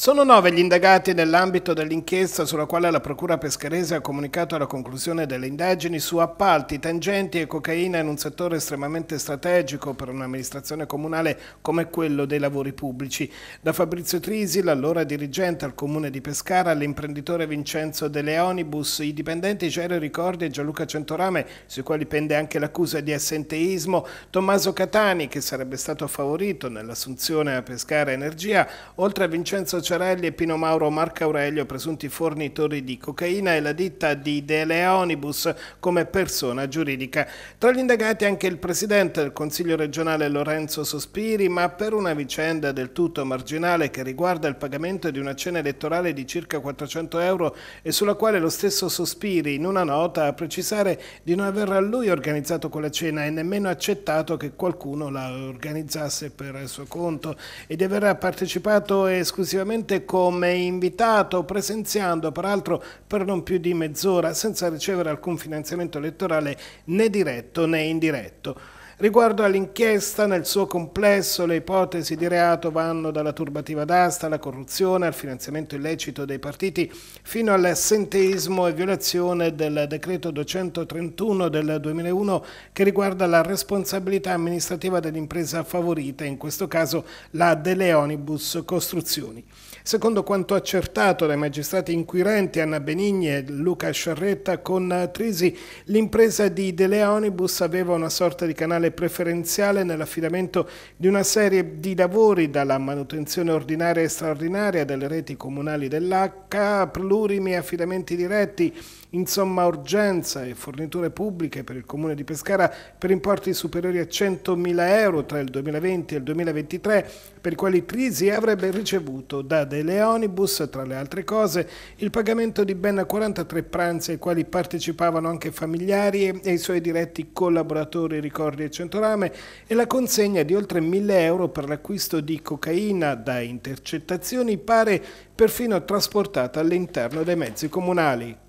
Sono nove gli indagati nell'ambito dell'inchiesta sulla quale la Procura pescherese ha comunicato la conclusione delle indagini su appalti, tangenti e cocaina in un settore estremamente strategico per un'amministrazione comunale come quello dei lavori pubblici. Da Fabrizio Trisi, l'allora dirigente al comune di Pescara, all'imprenditore Vincenzo De Leonibus, i dipendenti Gero Ricordi e Gianluca Centorame, sui quali pende anche l'accusa di assenteismo, Tommaso Catani, che sarebbe stato favorito nell'assunzione a Pescara Energia, oltre a Vincenzo Centorame, Ciarelli e Pino Mauro Marca Aurelio, presunti fornitori di cocaina, e la ditta di De Leonibus come persona giuridica. Tra gli indagati anche il presidente del Consiglio regionale Lorenzo Sospiri, ma per una vicenda del tutto marginale che riguarda il pagamento di una cena elettorale di circa 400 euro e sulla quale lo stesso Sospiri in una nota ha precisare di non aver a lui organizzato quella cena e nemmeno accettato che qualcuno la organizzasse per suo conto e di aver partecipato esclusivamente solamente come invitato, presenziando peraltro per non più di mezz'ora senza ricevere alcun finanziamento elettorale né diretto né indiretto. Riguardo all'inchiesta, nel suo complesso le ipotesi di reato vanno dalla turbativa d'asta alla corruzione, al finanziamento illecito dei partiti, fino all'assenteismo e violazione del decreto 231 del 2001 che riguarda la responsabilità amministrativa dell'impresa favorita, in questo caso la delle Onibus Costruzioni. Secondo quanto accertato dai magistrati inquirenti Anna Benigni e Luca Sciarretta con Trisi, l'impresa di Dele Onibus aveva una sorta di canale preferenziale nell'affidamento di una serie di lavori dalla manutenzione ordinaria e straordinaria delle reti comunali dell'H, plurimi affidamenti diretti, insomma urgenza e forniture pubbliche per il Comune di Pescara per importi superiori a 100.000 euro tra il 2020 e il 2023, per i quali crisi avrebbe ricevuto da De Leonibus, tra le altre cose, il pagamento di ben 43 pranzi ai quali partecipavano anche familiari e i suoi diretti collaboratori Ricordi e Centorame e la consegna di oltre 1000 euro per l'acquisto di cocaina da intercettazioni pare perfino trasportata all'interno dei mezzi comunali.